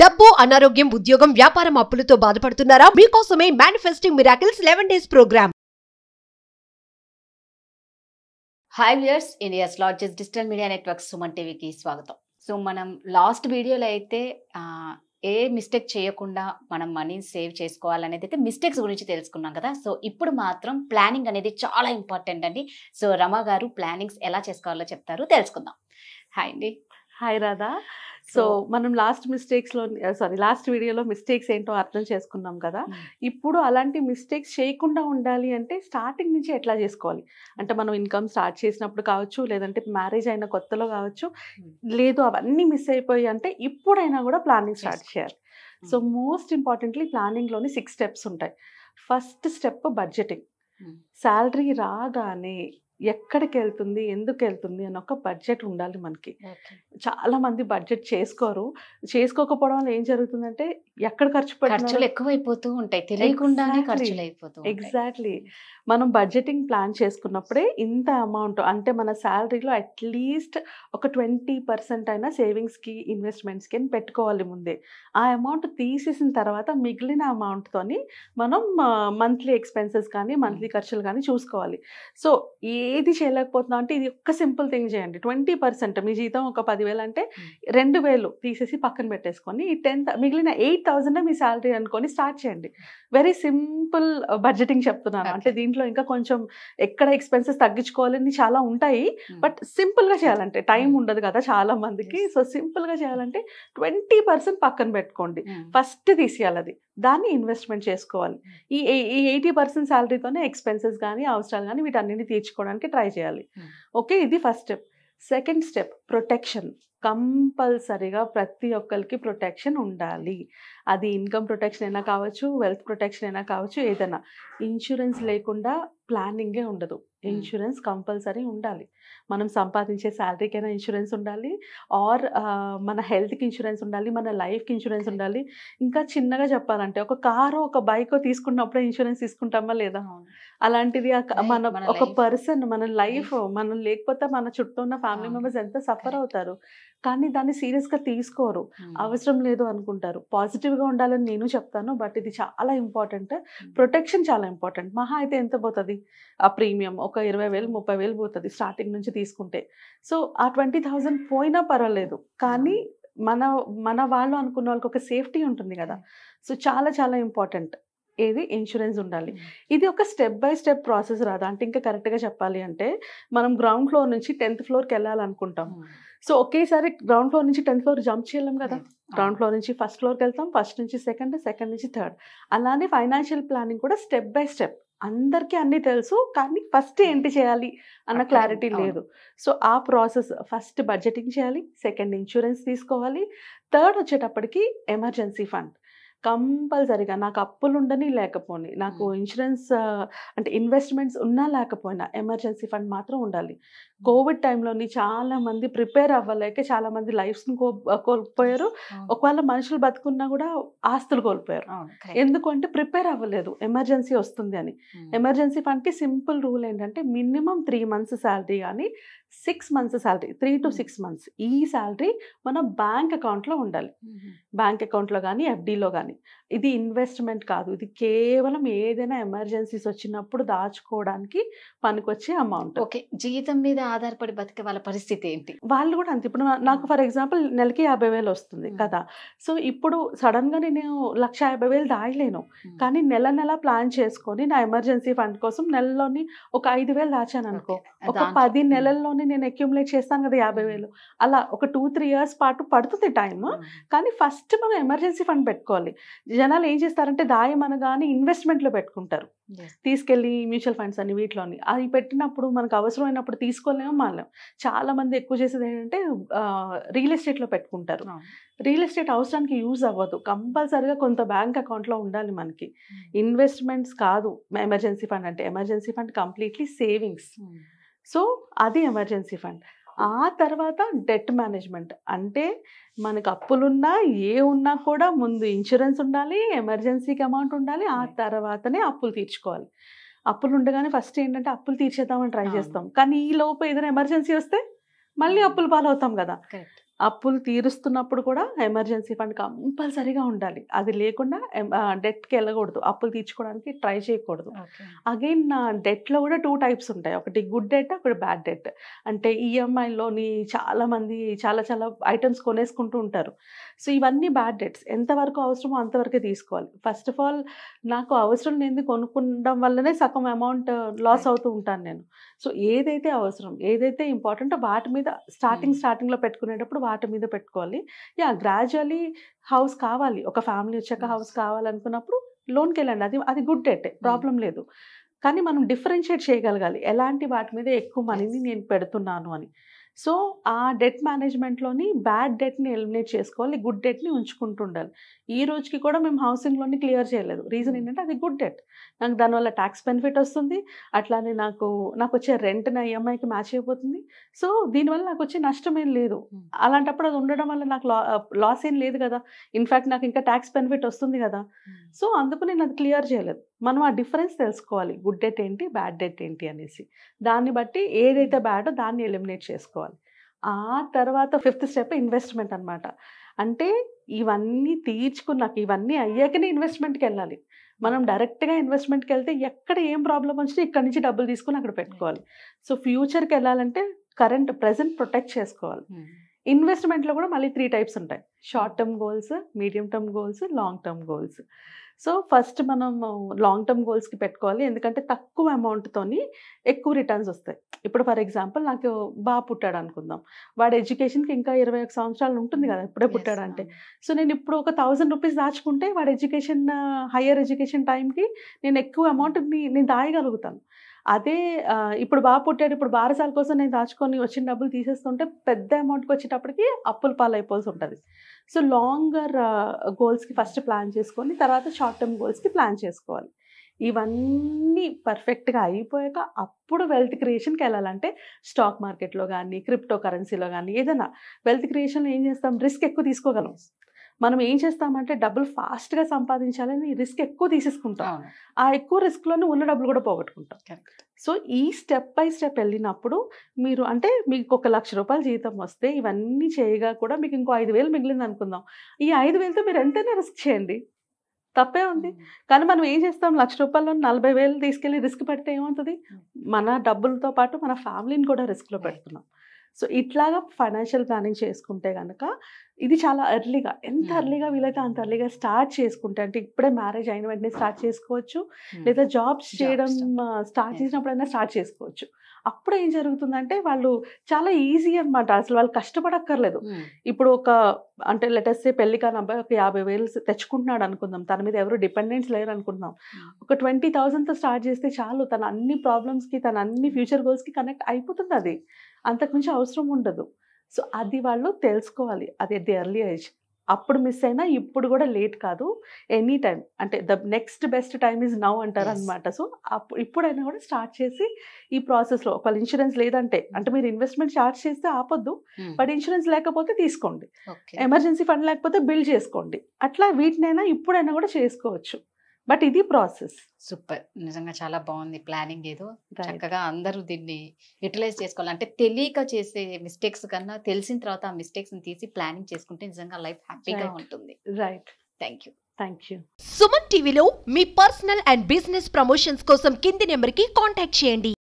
డబ్బు అనారోగ్యం ఉద్యోగం వ్యాపారం అప్పులతో బాధపడుతున్నారా మీకోసమే manifesting miracles eleven days programme hi viewers India's largest digital media network Suman టీవీకి స్వాగతం సో మనం లాస్ట్ వీడియోలో అయితే ఏ మిస్టేక్ చేయకుండా మనం మనీ సేవ్ చేసుకోవాలనేది అయితే మిస్టేక్స్ గురించి తెలుసుకున్నాం కదా సో ఇప్పుడు మాత్రం ప్లానింగ్ అనేది చాలా ఇంపార్టెంట్ అండి సో రమ గారు ప్లానింగ్స్ ఎలా చేసుకోవాలో చెప్తారు తెలుసుకుందాం హాయ్ అండి హాయ్ రాధా సో మనం లాస్ట్ మిస్టేక్స్ లో సారీ లాస్ట్ వీడియోలో మిస్టేక్స్ ఏంటో అర్థం చేసుకున్నాం కదా hmm. ఇప్పుడు అలాంటి మిస్టేక్స్ చేయకుండా ఉండాలి అంటే స్టార్టింగ్ నుంచి ఎట్లా చేసుకోవాలి అంటే మనం ఇన్కమ్ స్టార్ట్ చేసినప్పుడు కావచ్చు లేదంటే మ్యారేజ్ అయిన కొత్తలో కావచ్చు hmm. లేదు అవన్నీ మిస్ అయిపోయి అంటే ఇప్పుడైనా కూడా ప్లానింగ్ స్టార్ట్ చేయాలి hmm. సో మోస్ట్ ఇంపార్టెంట్లీ ప్లానింగ్లోని సిక్స్ స్టెప్స్ ఉంటాయి ఫస్ట్ స్టెప్ బడ్జెటింగ్ శాలరీ రాగానే ఎక్కడికి వెళ్తుంది ఎందుకు వెళ్తుంది అని ఒక బడ్జెట్ ఉండాలి మనకి చాలా మంది బడ్జెట్ చేసుకోరు చేసుకోకపోవడం వల్ల ఏం జరుగుతుందంటే ఎక్కడ ఖర్చు ఖర్చులు ఎక్కువైపోతూ ఉంటాయి తెలియకుండానే ఖర్చులు అయిపోతూ ఎగ్జాక్ట్లీ మనం బడ్జెటింగ్ ప్లాన్ చేసుకున్నప్పుడే ఇంత అమౌంట్ అంటే మన శాలరీలో అట్లీస్ట్ ఒక ట్వంటీ పర్సెంట్ అయినా సేవింగ్స్కి ఇన్వెస్ట్మెంట్స్కి అని పెట్టుకోవాలి ముందే ఆ అమౌంట్ తీసేసిన తర్వాత మిగిలిన అమౌంట్తోని మనం మంత్లీ ఎక్స్పెన్సెస్ కానీ మంత్లీ ఖర్చులు కానీ చూసుకోవాలి సో ఈ ఏది చేయలేకపోతున్నా అంటే ఇది ఒక్క సింపుల్ థింగ్ చేయండి ట్వంటీ పర్సెంట్ మీ జీతం ఒక పదివేలు అంటే రెండు వేలు తీసేసి పక్కన పెట్టేసుకొని ఈ టెన్ మిగిలిన ఎయిట్ థౌసండ్ మీ శాలరీ అనుకొని స్టార్ట్ చేయండి వెరీ సింపుల్ బడ్జెటింగ్ చెప్తున్నాను అంటే దీంట్లో ఇంకా కొంచెం ఎక్కడ ఎక్స్పెన్సెస్ తగ్గించుకోవాలని చాలా ఉంటాయి బట్ సింపుల్గా చేయాలంటే టైం ఉండదు కదా చాలా మందికి సో సింపుల్గా చేయాలంటే ట్వంటీ పర్సెంట్ పక్కన పెట్టుకోండి ఫస్ట్ తీసేయాలి అది దాన్ని ఇన్వెస్ట్మెంట్ చేసుకోవాలి ఈ ఈ ఎయిటీ పర్సెంట్ శాలరీతోనే ఎక్స్పెన్సెస్ కానీ అవసరాలు కానీ వీటన్నిటిని తీర్చుకోవడానికి ట్రై చేయాలి ఓకే ఇది first step second step protection కంపల్సరీగా ప్రతి ఒక్కరికి ప్రొటెక్షన్ ఉండాలి అది ఇన్కమ్ ప్రొటెక్షన్ అయినా కావచ్చు వెల్త్ ప్రొటెక్షన్ అయినా కావచ్చు ఏదైనా ఇన్సూరెన్స్ లేకుండా ప్లానింగే ఉండదు ఇన్సూరెన్స్ కంపల్సరీ ఉండాలి మనం సంపాదించే శాలరీకైనా ఇన్సూరెన్స్ ఉండాలి ఆర్ మన హెల్త్కి ఇన్సూరెన్స్ ఉండాలి మన లైఫ్కి ఇన్సూరెన్స్ ఉండాలి ఇంకా చిన్నగా చెప్పాలంటే ఒక కారు ఒక బైక్ తీసుకున్నప్పుడే ఇన్సూరెన్స్ తీసుకుంటామా లేదా అలాంటిది మన ఒక పర్సన్ మన లైఫ్ మనం లేకపోతే మన చుట్టూ ఉన్న ఫ్యామిలీ మెంబర్స్ ఎంత సఫర్ అవుతారు కానీ దాన్ని సీరియస్గా తీసుకోరు అవసరం లేదు అనుకుంటారు పాజిటివ్గా ఉండాలని నేను చెప్తాను బట్ ఇది చాలా ఇంపార్టెంట్ ప్రొటెక్షన్ చాలా ఇంపార్టెంట్ మహా అయితే ఎంత పోతుంది ఆ ప్రీమియం ఒక ఇరవై వేలు ముప్పై వేలు పోతుంది స్టార్టింగ్ నుంచి తీసుకుంటే సో ఆ ట్వంటీ థౌజండ్ పోయినా పర్వాలేదు కానీ మన మన వాళ్ళు అనుకున్న వాళ్ళకి ఒక సేఫ్టీ ఉంటుంది కదా సో చాలా చాలా ఇంపార్టెంట్ ఏది ఇన్సూరెన్స్ ఉండాలి ఇది ఒక స్టెప్ బై స్టెప్ ప్రాసెస్ రాదా అంటే ఇంకా కరెక్ట్గా చెప్పాలి అంటే మనం గ్రౌండ్ ఫ్లోర్ నుంచి టెన్త్ ఫ్లోర్కి వెళ్ళాలనుకుంటాం సో ఒకేసారి గ్రౌండ్ ఫ్లోర్ నుంచి టెన్త్ ఫ్లోర్ జంప్ చేయలేం కదా గ్రౌండ్ ఫ్లోర్ నుంచి ఫస్ట్ ఫ్లోర్కి వెళ్తాం ఫస్ట్ నుంచి సెకండ్ సెకండ్ నుంచి థర్డ్ అలానే ఫైనాన్షియల్ ప్లానింగ్ కూడా స్టెప్ బై స్టెప్ అందరికీ అన్నీ తెలుసు కానీ ఫస్ట్ ఏంటి చేయాలి అన్న క్లారిటీ లేదు సో ఆ ప్రాసెస్ ఫస్ట్ బడ్జెటింగ్ చేయాలి సెకండ్ ఇన్సూరెన్స్ తీసుకోవాలి థర్డ్ వచ్చేటప్పటికి ఎమర్జెన్సీ ఫండ్ కంపల్సరిగా నాకు అప్పులు ఉండని లేకపోని నాకు ఇన్సూరెన్స్ అంటే ఇన్వెస్ట్మెంట్స్ ఉన్నా లేకపోయినా ఎమర్జెన్సీ ఫండ్ మాత్రం ఉండాలి కోవిడ్ టైంలోని చాలా మంది ప్రిపేర్ అవ్వలేక చాలా మంది లైఫ్స్ని కో కోల్పోయారు ఒకవేళ మనుషులు బతుకున్నా కూడా ఆస్తులు కోల్పోయారు ఎందుకంటే ప్రిపేర్ అవ్వలేదు ఎమర్జెన్సీ వస్తుంది అని ఎమర్జెన్సీ ఫండ్కి సింపుల్ రూల్ ఏంటంటే మినిమం త్రీ మంత్స్ శాలరీ కానీ six months salary three to six months ఈ శాలరీ మన బ్యాంక్ అకౌంట్లో ఉండాలి బ్యాంక్ అకౌంట్లో కానీ ఎఫ్డీలో కానీ ఇది ఇన్వెస్ట్మెంట్ కాదు ఇది కేవలం ఏదైనా ఎమర్జెన్సీస్ వచ్చినప్పుడు దాచుకోవడానికి పనికొచ్చే అమౌంట్ ఓకే జీతం మీద ఆధారపడి బతికే వాళ్ళ పరిస్థితి ఏంటి వాళ్ళు కూడా అంతే ఇప్పుడు నాకు ఫర్ ఎగ్జాంపుల్ నెలకి యాభై వేలు వస్తుంది కదా సో ఇప్పుడు సడన్గా నేను లక్ష యాభై వేలు దాయలేను కానీ నెల నెల ప్లాన్ చేసుకొని నా ఎమర్జెన్సీ ఫండ్ కోసం నెలలోని ఒక ఐదు వేలు దాచాను అనుకో ఒక పది నెలల్లో లోన్ని నేను అక్యుములేట్ చేస్తాను కదా యాభై వేలు అలా ఒక టూ త్రీ ఇయర్స్ పాటు పడుతుంది టైమ్ కానీ ఫస్ట్ మనం ఎమర్జెన్సీ ఫండ్ పెట్టుకోవాలి జనాలు ఏం చేస్తారంటే దాయం అనగానే ఇన్వెస్ట్మెంట్లో పెట్టుకుంటారు తీసుకెళ్ళి మ్యూచువల్ ఫండ్స్ అని వీటిలోని అవి పెట్టినప్పుడు మనకు అవసరమైనప్పుడు తీసుకోలేము మనం చాలా మంది ఎక్కువ చేసేది ఏంటంటే రియల్ ఎస్టేట్లో పెట్టుకుంటారు రియల్ ఎస్టేట్ అవసరానికి యూజ్ అవ్వదు కంపల్సరిగా కొంత బ్యాంక్ అకౌంట్లో ఉండాలి మనకి ఇన్వెస్ట్మెంట్స్ కాదు ఎమర్జెన్సీ ఫండ్ అంటే emergency fund completely savings so అది ఎమర్జెన్సీ ఫండ్ ఆ తర్వాత డెట్ మేనేజ్మెంట్ అంటే మనకు అప్పులున్నా ఏ ఉన్నా కూడా ముందు ఇన్సూరెన్స్ ఉండాలి ఎమర్జెన్సీకి అమౌంట్ ఉండాలి ఆ తర్వాతనే అప్పులు తీర్చుకోవాలి అప్పులు ఉండగానే ఫస్ట్ ఏంటంటే అప్పులు తీర్చేద్దామని ట్రై చేస్తాం కానీ ఈ లోపు ఏదైనా ఎమర్జెన్సీ వస్తే మళ్ళీ అప్పులు పాలవుతాం కదా అప్పులు తీరుస్తున్నప్పుడు కూడా ఎమర్జెన్సీ ఫండ్ కంపల్సరీగా ఉండాలి అది లేకుండా డెట్కి వెళ్ళకూడదు అప్పులు తీర్చుకోవడానికి ట్రై చేయకూడదు అగైన్ డెట్లో కూడా టూ టైప్స్ ఉంటాయి ఒకటి గుడ్ డెట్ ఒకటి బ్యాడ్ డెట్ అంటే ఈఎంఐలోని చాలామంది చాలా చాలా ఐటమ్స్ కొనేసుకుంటూ ఉంటారు సో ఇవన్నీ బ్యాడ్ డెట్స్ ఎంతవరకు అవసరమో అంతవరకే తీసుకోవాలి ఫస్ట్ ఆఫ్ ఆల్ నాకు అవసరం లేని కొనుక్కుండడం వల్లనే సగం అమౌంట్ లాస్ అవుతూ ఉంటాను నేను సో ఏదైతే అవసరం ఏదైతే ఇంపార్టెంటో వాటి మీద స్టార్టింగ్ hmm. స్టార్టింగ్లో పెట్టుకునేటప్పుడు వాటి మీద పెట్టుకోవాలి యా గ్రాజువలీ హౌస్ కావాలి ఒక ఫ్యామిలీ వచ్చాక హౌస్ కావాలనుకున్నప్పుడు లోన్కి వెళ్ళండి అది అది గుడ్ డెట్ hmm. ప్రాబ్లం లేదు కానీ మనం డిఫరెన్షియేట్ చేయగలగాలి ఎలాంటి వాటి మీద ఎక్కువ మనీని నేను పెడుతున్నాను అని సో ఆ డెట్ మేనేజ్మెంట్లోని బ్యాడ్ డెట్ని ఎలిమినేట్ చేసుకోవాలి గుడ్ డెట్ని ఉంచుకుంటుండాలి ఈ రోజుకి కూడా మేము హౌసింగ్ లోన్ని క్లియర్ చేయలేదు రీజన్ ఏంటంటే అది గుడ్ డెట్ నాకు దానివల్ల ట్యాక్స్ బెనిఫిట్ వస్తుంది అట్లానే నాకు నాకు వచ్చే రెంట్ నా ఈఎంఐకి మ్యాచ్ అయిపోతుంది సో దీనివల్ల నాకు వచ్చే నష్టం ఏం లేదు అలాంటప్పుడు అది ఉండడం వల్ల నాకు లాస్ ఏం లేదు కదా ఇన్ఫ్యాక్ట్ నాకు ఇంకా ట్యాక్స్ బెనిఫిట్ వస్తుంది కదా సో అందుకు నేను అది క్లియర్ చేయలేదు మనం ఆ డిఫరెన్స్ తెలుసుకోవాలి గుడ్ డెట్ ఏంటి బ్యాడ్ డెట్ ఏంటి అనేసి దాన్ని బట్టి ఏదైతే బ్యాడో దాన్ని ఎలిమినేట్ చేసుకోవాలి ఆ తర్వాత ఫిఫ్త్ స్టెప్ ఇన్వెస్ట్మెంట్ అనమాట అంటే ఇవన్నీ తీర్చుకున్నాక ఇవన్నీ అయ్యాకనే ఇన్వెస్ట్మెంట్కి వెళ్ళాలి మనం డైరెక్ట్గా ఇన్వెస్ట్మెంట్కి వెళ్తే ఎక్కడ ఏం ప్రాబ్లం వచ్చినా ఇక్కడ నుంచి డబ్బులు తీసుకుని అక్కడ పెట్టుకోవాలి సో ఫ్యూచర్కి వెళ్ళాలంటే కరెంట్ ప్రజెంట్ ప్రొటెక్ట్ చేసుకోవాలి hmm. ఇన్వెస్ట్మెంట్లో కూడా మళ్ళీ త్రీ టైప్స్ ఉంటాయి short term goals medium term goals long term goals so first మనం లాంగ్ టర్మ్ గోల్స్కి పెట్టుకోవాలి ఎందుకంటే తక్కువ అమౌంట్తో ఎక్కువ రిటర్న్స్ వస్తాయి ఇప్పుడు ఫర్ ఎగ్జాంపుల్ నాకు బాగా పుట్టాడు అనుకుందాం వాడు ఎడ్యుకేషన్కి ఇంకా ఇరవై ఒక సంవత్సరాలు ఉంటుంది కదా ఇప్పుడే పుట్టాడంటే సో నేను ఇప్పుడు ఒక థౌజండ్ రూపీస్ దాచుకుంటే వాడు ఎడ్యుకేషన్ హయ్యర్ ఎడ్యుకేషన్ టైంకి నేను ఎక్కువ అమౌంట్ని నేను దాయగలుగుతాను అదే ఇప్పుడు బాగా పుట్టాడు ఇప్పుడు బారసాల కోసం నేను దాచుకొని వచ్చిన డబ్బులు తీసేస్తుంటే పెద్ద అమౌంట్కి వచ్చేటప్పటికి అప్పుల అయిపోవాల్సి ఉంటుంది సో లాంగర్ గోల్స్కి ఫస్ట్ ప్లాన్ చేసుకొని తర్వాత షార్ట్ టర్మ్ గోల్స్కి ప్లాన్ చేసుకోవాలి ఇవన్నీ పర్ఫెక్ట్గా అయిపోయాక అప్పుడు వెల్త్ క్రియేషన్కి వెళ్ళాలంటే స్టాక్ మార్కెట్లో కానీ క్రిప్టో కరెన్సీలో కానీ ఏదైనా వెల్త్ క్రియేషన్లో ఏం చేస్తాం రిస్క్ ఎక్కువ తీసుకోగలం మనం ఏం చేస్తామంటే డబ్బులు ఫాస్ట్గా సంపాదించాలని రిస్క్ ఎక్కువ తీసేసుకుంటాం ఆ ఎక్కువ రిస్క్లోనే ఉన్న డబ్బులు కూడా పోగొట్టుకుంటాం సో ఈ స్టెప్ బై స్టెప్ వెళ్ళినప్పుడు మీరు అంటే మీకు ఒక లక్ష రూపాయలు జీతం వస్తే ఇవన్నీ చేయగా కూడా మీకు ఇంకో ఐదు వేలు మిగిలింది అనుకుందాం ఈ ఐదు వేలతో మీరు ఎంతైనా రిస్క్ చేయండి తప్పే ఉంది కానీ మనం ఏం చేస్తాం లక్ష రూపాయలు నలభై వేలు తీసుకెళ్ళి రిస్క్ పెడితే ఏమవుతుంది మన డబ్బులతో పాటు మన ఫ్యామిలీని కూడా రిస్క్లో పెడుతున్నాం సో ఇట్లాగా ఫైనాన్షియల్ ప్లానింగ్ చేసుకుంటే కనుక ఇది చాలా ఎర్లీగా ఎంత ఎర్లీగా వీలైతే అంత ఎర్లీగా స్టార్ట్ చేసుకుంటే అంటే ఇప్పుడే మ్యారేజ్ అయిన వెంటనే స్టార్ట్ చేసుకోవచ్చు లేదా జాబ్స్ చేయడం స్టార్ట్ చేసినప్పుడైనా స్టార్ట్ చేసుకోవచ్చు అప్పుడు ఏం జరుగుతుందంటే వాళ్ళు చాలా ఈజీ అనమాట అసలు వాళ్ళు కష్టపడక్కర్లేదు ఇప్పుడు ఒక అంటే లెటర్స్ పెళ్లి కాని అబ్బాయి ఒక యాభై వేలు తెచ్చుకుంటున్నాడు అనుకుందాం తన మీద ఎవరు డిపెండెంట్స్ లేరు అనుకుందాం ఒక ట్వంటీ థౌసండ్తో స్టార్ట్ చేస్తే చాలు తన అన్ని ప్రాబ్లమ్స్కి తన అన్ని ఫ్యూచర్ గోల్స్కి కనెక్ట్ అయిపోతుంది అది అంతకుమించి అవసరం ఉండదు సో అది వాళ్ళు తెలుసుకోవాలి అది ది ఎర్లీ ఏజ్ అప్పుడు మిస్ అయినా ఇప్పుడు కూడా లేట్ కాదు ఎనీ టైం అంటే the next best time is now అంటారు అనమాట సో అప్పుడు ఇప్పుడైనా కూడా స్టార్ట్ చేసి ఈ ప్రాసెస్లో ఒకవేళ ఇన్సూరెన్స్ లేదంటే అంటే మీరు ఇన్వెస్ట్మెంట్ స్టార్ట్ చేస్తే ఆపొద్దు బట్ hmm. ఇన్సూరెన్స్ లేకపోతే తీసుకోండి ఎమర్జెన్సీ ఫండ్ లేకపోతే బిల్డ్ చేసుకోండి అట్లా వీటినైనా ఇప్పుడైనా కూడా చేసుకోవచ్చు బట్ ఇది ప్రాసెస్ సూపర్ నిజంగా చాలా బాగుంది ప్లానింగ్ ఏదో చక్కగా అందరూ దీన్ని యూటిలైజ్ చేసుకోవాలి అంటే తెలియక చేసే మిస్టేక్స్ కన్నా తెలిసిన తర్వాత ఆ మిస్టేక్స్ తీసి ప్లానింగ్ చేసుకుంటే నిజంగా లైఫ్ హ్యాపీగా ఉంటుంది right thank you thank you Suman టీవీలో మీ పర్సనల్ అండ్ బిజినెస్ ప్రమోషన్స్ కోసం కింది నెంబర్కి కాంటాక్ట్ చేయండి